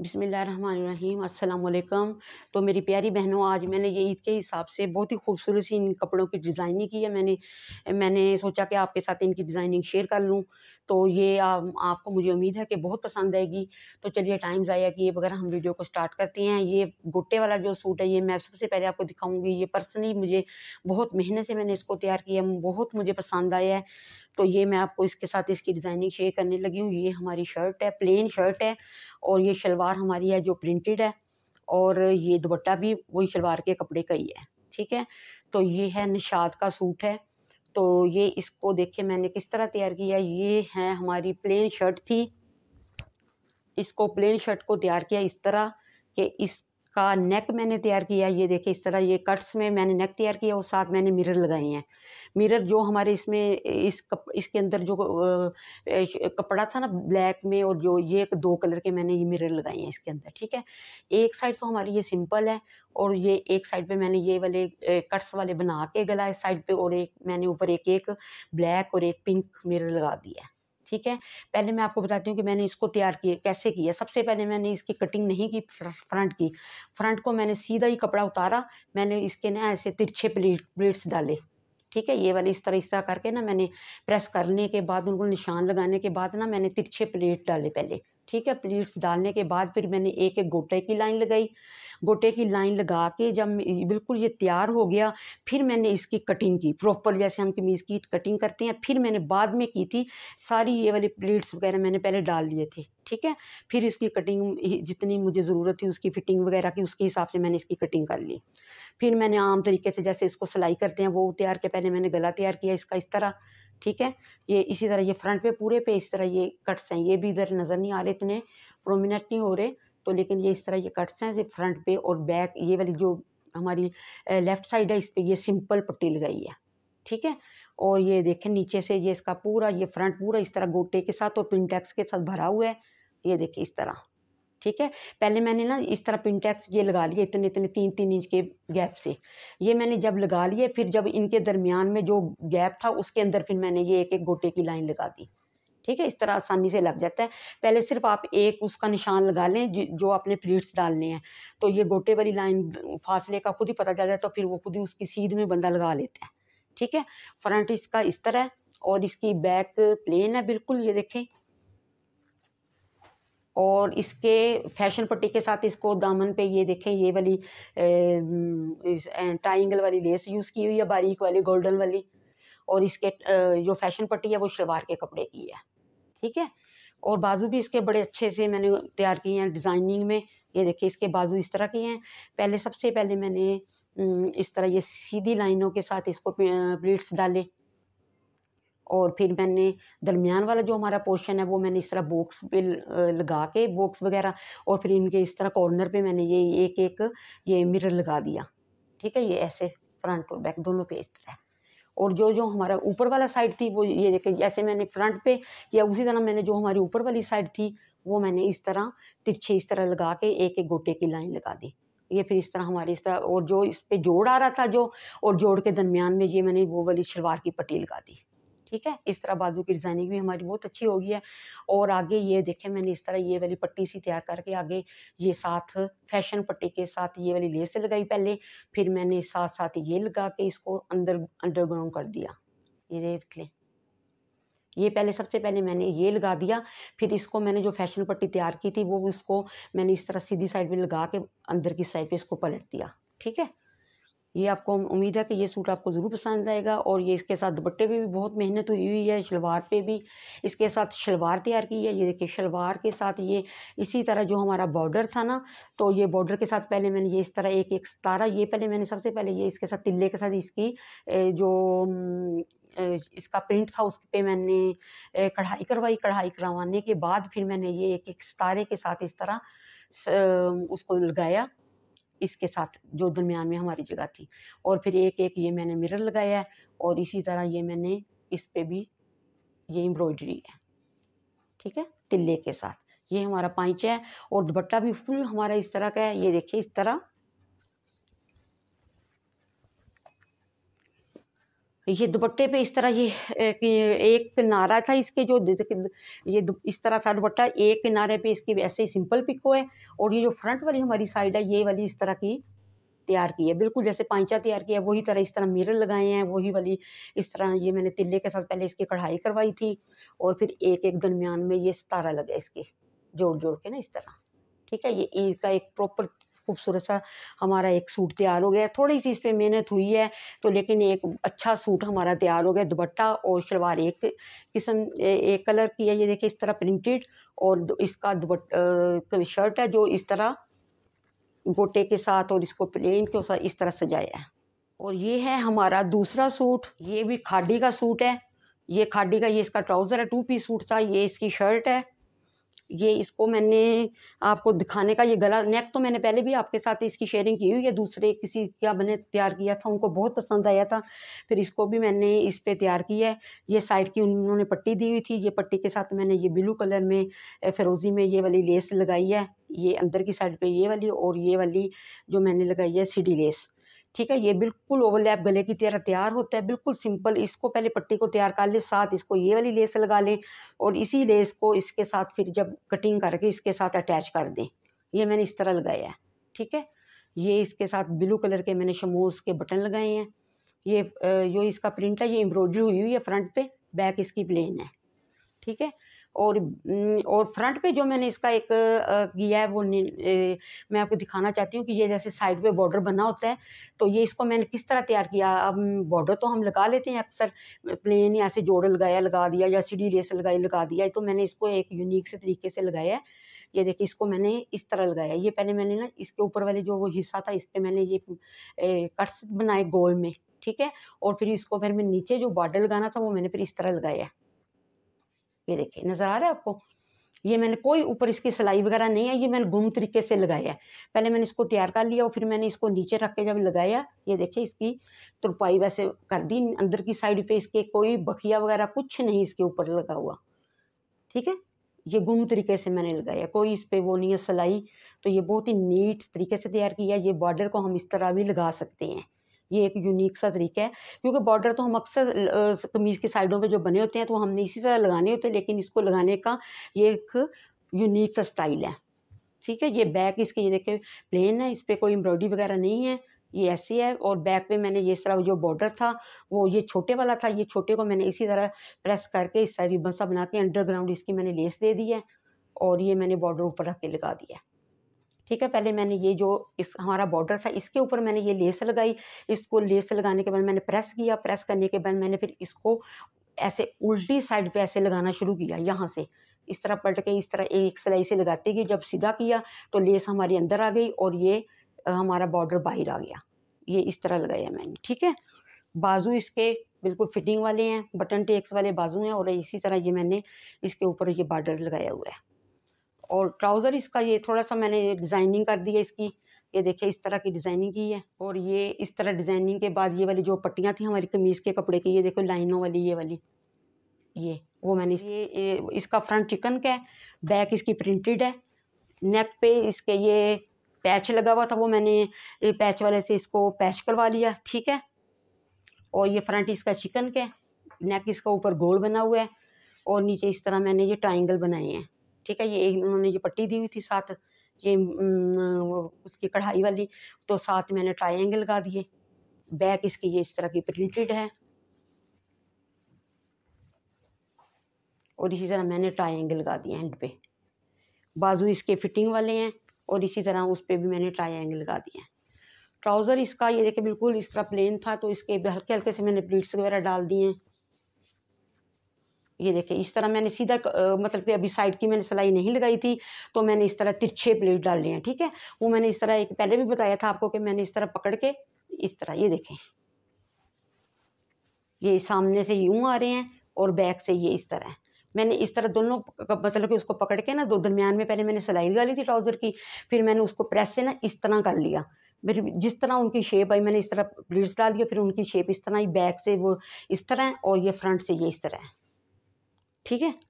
बिसमीम अल्लाम तो मेरी प्यारी बहनों आज मैंने ये ईद के हिसाब से बहुत ही खूबसूरत सी इन कपड़ों की डिज़ाइनिंग की है मैंने मैंने सोचा कि आपके साथ इनकी डिज़ाइनिंग शेयर कर लूँ तो ये आ, आपको मुझे उम्मीद है कि बहुत पसंद आएगी तो चलिए टाइम ज़ाया किए बगैर हम वीडियो को स्टार्ट करते हैं ये गोटे वाला जो सूट है ये मैं सबसे पहले आपको दिखाऊँगी ये पर्सनली मुझे बहुत मेहनत से मैंने इसको तैयार किया बहुत मुझे पसंद आया है तो ये मैं आपको इसके साथ इसकी डिज़ाइनिंग शेयर करने लगी हूँ ये हमारी शर्ट है प्लेन शर्ट है और ये शलवार शलवार हमारी है जो प्रिंटेड है और ये दुपट्टा भी वही शलवार के कपड़े का ही है ठीक है तो ये है निषाद का सूट है तो ये इसको देखे मैंने किस तरह तैयार किया ये है हमारी प्लेन शर्ट थी इसको प्लेन शर्ट को तैयार किया इस तरह कि इस का नेक मैंने तैयार किया ये देखिए इस तरह ये कट्स में मैंने नेक तैयार किया और साथ मैंने मिरर लगाए हैं मिरर जो हमारे इसमें इस कप, इसके अंदर जो कपड़ा था ना ब्लैक में और जो ये दो कलर के मैंने ये मिरर लगाए हैं इसके अंदर ठीक है एक साइड तो हमारी ये सिंपल है और ये एक साइड पे मैंने ये वाले कट्स वाले बना के गला इस साइड पर और एक मैंने ऊपर एक एक ब्लैक और एक पिंक मिरर लगा दिया है ठीक है पहले मैं आपको बताती हूँ कि मैंने इसको तैयार किया कैसे किया सबसे पहले मैंने इसकी कटिंग नहीं की फ्रंट की फ्रंट को मैंने सीधा ही कपड़ा उतारा मैंने इसके ना ऐसे तिरछे प्लेट प्लेट्स डाले ठीक है ये वाले इस तरह इस तरह करके ना मैंने प्रेस करने के बाद उनको निशान लगाने के बाद ना मैंने तिरछे प्लेट डाले पहले ठीक है प्लीट्स डालने के बाद फिर मैंने एक एक गोटे की लाइन लगाई गोटे की लाइन लगा के जब बिल्कुल ये तैयार हो गया फिर मैंने इसकी कटिंग की प्रॉपर जैसे हम कमीज़ की कटिंग करते हैं फिर मैंने बाद में की थी सारी ये वाली प्लीट्स वगैरह मैंने पहले डाल लिए थे ठीक है फिर इसकी कटिंग जितनी मुझे ज़रूरत थी उसकी फ़िटिंग वगैरह की उसके हिसाब से मैंने इसकी कटिंग कर ली फिर मैंने आम तरीके से जैसे इसको सिलाई करते हैं वो तैयार के पहले मैंने गला तैयार किया इसका इस तरह ठीक है ये इसी तरह ये फ्रंट पे पूरे पे इस तरह ये कट्स हैं ये भी इधर नज़र नहीं आ रहे इतने प्रोमिनेंट नहीं हो रहे तो लेकिन ये इस तरह ये कट्स हैं फ्रंट पे और बैक ये वाली जो हमारी लेफ़्ट साइड है इस पर यह सिंपल पट्टी लगाई है ठीक है और ये देखें नीचे से ये इसका पूरा ये फ्रंट पूरा इस तरह गोटे के साथ और पिंटेक्स के साथ भरा हुआ है ये देखिए इस तरह ठीक है पहले मैंने ना इस तरह पिनटेक्स ये लगा लिए इतने इतने तीन तीन इंच के गैप से ये मैंने जब लगा लिए फिर जब इनके दरमियान में जो गैप था उसके अंदर फिर मैंने ये एक एक गोटे की लाइन लगा दी ठीक है इस तरह आसानी से लग जाता है पहले सिर्फ आप एक उसका निशान लगा लें जो आपने प्लीट्स डालने हैं तो ये गोटे वाली लाइन फासले का खुद ही पता चल जाता है तो फिर वो खुद ही उसकी सीध में बंदा लगा लेता है ठीक है फ्रंट इसका इस तरह है और इसकी बैक प्लेन है बिल्कुल ये देखें और इसके फैशन पट्टी के साथ इसको दामन पे ये देखें ये वाली ट्राइंगल वाली लेस यूज़ की हुई है बारीक वाली गोल्डन वाली और इसके जो फैशन पट्टी है वो शलवार के कपड़े की है ठीक है और बाजू भी इसके बड़े अच्छे से मैंने तैयार किए हैं डिज़ाइनिंग में ये देखिए इसके बाजू इस तरह के हैं पहले सबसे पहले मैंने इस तरह ये सीधी लाइनों के साथ इसको प्लीट्स डाले और फिर मैंने दरमियान वाला जो हमारा पोर्शन है वो मैंने इस तरह बॉक्स पे लगा के बॉक्स वगैरह और फिर इनके इस तरह कॉर्नर पे मैंने ये एक एक ये मिरर लगा दिया ठीक है ये ऐसे फ्रंट और बैक दोनों पे इस तरह और जो जो हमारा ऊपर वाला साइड थी वो ये जैसे मैंने फ्रंट पे किया उसी तरह मैंने जो हमारी ऊपर वाली साइड थी वो मैंने इस तरह तिरछे इस तरह लगा के एक एक गोटे की लाइन लगा दी ये फिर इस तरह हमारी इस तरह और जो इस पर जोड़ आ रहा था जो और जोड़ के दरमियान में ये मैंने वो वाली शलवार की पट्टी लगा दी ठीक है इस तरह बाजू की डिज़ाइनिंग भी हमारी बहुत अच्छी हो गई है और आगे ये देखे मैंने इस तरह ये वाली पट्टी सी तैयार करके आगे ये साथ फैशन पट्टी के साथ ये वाली लेस लगाई पहले फिर मैंने साथ साथ ये लगा के इसको अंदर अंडरग्राउंड कर दिया ये देख लें ये पहले सबसे पहले मैंने ये लगा दिया फिर इसको मैंने जो फैशन पट्टी तैयार की थी वो उसको मैंने इस तरह सीधी साइड में लगा के अंदर की साइड पे इसको पलट दिया ठीक है ये आपको उम्मीद है कि ये सूट आपको ज़रूर पसंद आएगा और ये इसके साथ दुपट्टे पे भी बहुत मेहनत हुई हुई है शलवार पे भी इसके साथ शलवार तैयार की है ये देखिए शलवार के साथ ये इसी तरह जो हमारा बॉर्डर था ना तो ये बॉर्डर के साथ पहले मैंने ये इस तरह एक एक सतारा ये पहले मैंने सबसे पहले ये इसके साथ तिल्ले के साथ इसकी जो इसका प्रिंट था उस पर मैंने कढ़ाई करवाई कढ़ाई करवाने के बाद फिर मैंने ये एक एक सितारे के साथ इस तरह उसको लगाया इसके साथ जो दरमियान में हमारी जगह थी और फिर एक एक ये मैंने मिरर लगाया है और इसी तरह ये मैंने इस पर भी ये एम्ब्रॉयडरी है ठीक है तिल्ले के साथ ये हमारा पाइच है और दुपट्टा भी फुल हमारा इस तरह का है ये देखिए इस तरह ये दुपट्टे पे इस तरह ये एक किनारा था इसके जो ये इस तरह था दुपट्टा एक किनारे पे इसकी ऐसे ही सिंपल पिको है और ये जो फ्रंट वाली हमारी साइड है ये वाली इस तरह की तैयार की है बिल्कुल जैसे पाइचा तैयार किया वही तरह इस तरह मिरर लगाए हैं वही वाली इस तरह ये मैंने तिल्ले के साथ पहले इसकी कढ़ाई करवाई थी और फिर एक एक दरमियान में ये सितारा लगा इसके जोड़ जोड़ के ना इस तरह ठीक है ये ईद का एक प्रॉपर खूबसूरत सा हमारा एक सूट तैयार हो गया थोड़ी सी इस पर मेहनत हुई है तो लेकिन एक अच्छा सूट हमारा तैयार हो गया दुपट्टा और शलवार एक किस्म एक कलर की है ये देखिए इस तरह प्रिंटेड और इसका शर्ट है जो इस तरह गोटे के साथ और इसको प्लेन के साथ इस तरह सजाया है और ये है हमारा दूसरा सूट ये भी खाडी का सूट है ये खाडी का ये इसका ट्राउज़र है टू पीस सूट था ये इसकी शर्ट है ये इसको मैंने आपको दिखाने का ये गला नेक तो मैंने पहले भी आपके साथ इसकी शेयरिंग की हुई है दूसरे किसी का मैंने तैयार किया था उनको बहुत पसंद आया था फिर इसको भी मैंने इस पर तैयार किया है ये साइड की उन्होंने पट्टी दी हुई थी ये पट्टी के साथ मैंने ये ब्लू कलर में फिरोज़ी में ये वाली लेस लगाई है ये अंदर की साइड पर ये वाली और ये वाली जो मैंने लगाई है सीडी लेस ठीक है ये बिल्कुल ओवरलैप गले की तरह तैयार होता है बिल्कुल सिंपल इसको पहले पट्टी को तैयार कर ले साथ इसको ये वाली लेस लगा लें और इसी लेस को इसके साथ फिर जब कटिंग करके इसके साथ अटैच कर दें ये मैंने इस तरह लगाया है ठीक है ये इसके साथ ब्लू कलर के मैंने शमोज़ के बटन लगाए हैं ये जो इसका प्रिंट है ये एम्ब्रॉयडरी हुई हुई है फ्रंट पे बैक इसकी प्लेन है ठीक है और और फ्रंट पे जो मैंने इसका एक किया है वो मैं आपको दिखाना चाहती हूँ कि ये जैसे साइड पे बॉर्डर बना होता है तो ये इसको मैंने किस तरह तैयार किया अब बॉर्डर तो हम लगा लेते हैं अक्सर प्लेन या ऐसे जोड़ लगाया लगा दिया या सीढ़ी रेस लगाई लगा दिया तो मैंने इसको एक यूनिक से तरीके से लगाया है ये देखिए इसको मैंने इस तरह लगाया ये पहले मैंने ना इसके ऊपर वाले जो वो हिस्सा था इस पर मैंने ये कट्स बनाए गोल में ठीक है और फिर इसको फिर मैं नीचे जो बॉर्डर लगाना था वो मैंने फिर इस तरह लगाया ये देखिए नज़र आ रहा है आपको ये मैंने कोई ऊपर इसकी सिलाई वगैरह नहीं है ये मैंने गुम तरीके से लगाया पहले मैंने इसको तैयार कर लिया और फिर मैंने इसको नीचे रख के जब लगाया ये देखिए इसकी तुरपाई वैसे कर दी अंदर की साइड पे इसके कोई बखिया वगैरह कुछ नहीं इसके ऊपर लगा हुआ ठीक है ये गुम तरीके से मैंने लगाया कोई इस पर वो नहीं है सिलाई तो ये बहुत ही नीट तरीके से तैयार किया ये बॉर्डर को हम इस तरह भी लगा सकते हैं ये एक यूनिक सा तरीका है क्योंकि बॉर्डर तो हम अक्सर कमीज़ की साइडों पे जो बने होते हैं तो हमने इसी तरह लगाने होते हैं लेकिन इसको लगाने का ये एक यूनिक सा स्टाइल है ठीक है ये बैक इसके ये देखें प्लेन है इस पर कोई एम्ब्रॉयडरी वगैरह नहीं है ये ऐसी है और बैक पे मैंने ये इस तरह जो बॉर्डर था वो ये छोटे वाला था ये छोटे को मैंने इसी तरह प्रेस करके इस तरह रिबन सा बना के अंडरग्राउंड इसकी मैंने लेस दे दी है और ये मैंने बॉर्डर ऊपर रख के लगा दिया है ठीक है पहले मैंने ये जो इस हमारा बॉर्डर था इसके ऊपर मैंने ये लेस लगाई इसको लेस लगाने के बाद मैंने प्रेस किया प्रेस करने के बाद मैंने फिर इसको ऐसे उल्टी साइड पे ऐसे लगाना शुरू किया यहाँ से इस तरह पलट के इस तरह एक सिलाई से लगाती गई जब सीधा किया तो लेस हमारी अंदर आ गई और ये हमारा बॉर्डर बाहर आ गया ये इस तरह लगाया मैंने ठीक है बाजू इसके बिल्कुल फिटिंग वाले हैं बटन टेक्स वाले बाजू हैं और इसी तरह ये मैंने इसके ऊपर ये बॉर्डर लगाया हुआ है और ट्राउज़र इसका ये थोड़ा सा मैंने डिज़ाइनिंग कर दी है इसकी ये देखिए इस तरह की डिज़ाइनिंग की है और ये इस तरह डिज़ाइनिंग के बाद ये वाली जो पट्टियाँ थी हमारी कमीज़ के कपड़े की ये देखो लाइनों वाली ये वाली ये वो मैंने ये, ये इसका फ्रंट चिकन का है बैक इसकी प्रिंटेड है नेक पे इसके ये पैच लगा हुआ था वो मैंने पैच वाले से इसको पैच करवा लिया ठीक है और ये फ्रंट इसका चिकन का है नेक इसका ऊपर गोल बना हुआ है और नीचे इस तरह मैंने ये ट्राइंगल बनाए हैं ठीक है ये उन्होंने ये पट्टी दी हुई थी साथ ये उसकी कढ़ाई वाली तो साथ मैंने ट्राइंगल लगा दिए बैक इसकी ये इस तरह की प्रिंटेड है और इसी तरह मैंने ट्राइंगल लगा दिए एंड पे बाजू इसके फिटिंग वाले हैं और इसी तरह उस पर भी मैंने ट्राइंगल लगा दिए हैं ट्राउज़र इसका ये देखिए बिल्कुल इस तरह प्लेन था तो इसके हल्के हल्के से मैंने प्लीट्स वगैरह डाल दिए हैं ये देखें इस तरह मैंने सीधा मतलब कि अभी साइड की मैंने सिलाई नहीं लगाई थी तो मैंने इस तरह तिरछे प्लेट डाल लिए हैं ठीक है वो मैंने इस तरह एक पहले भी बताया था आपको कि मैंने इस तरह पकड़ के इस तरह ये देखें ये सामने से यूँ आ रहे हैं और बैक से ये इस तरह मैंने इस तरह दोनों मतलब कि उसको पकड़ के ना दो दरमियान में पहले मैंने सिलाई लगा ली थी ट्राउज़र की फिर मैंने उसको प्रेस से ना इस तरह कर लिया फिर जिस तरह उनकी शेप आई मैंने इस तरह प्लीट्स डाल दिया फिर उनकी शेप इस तरह ही बैक से वो इस तरह है और ये फ्रंट से ये इस तरह है ठीक है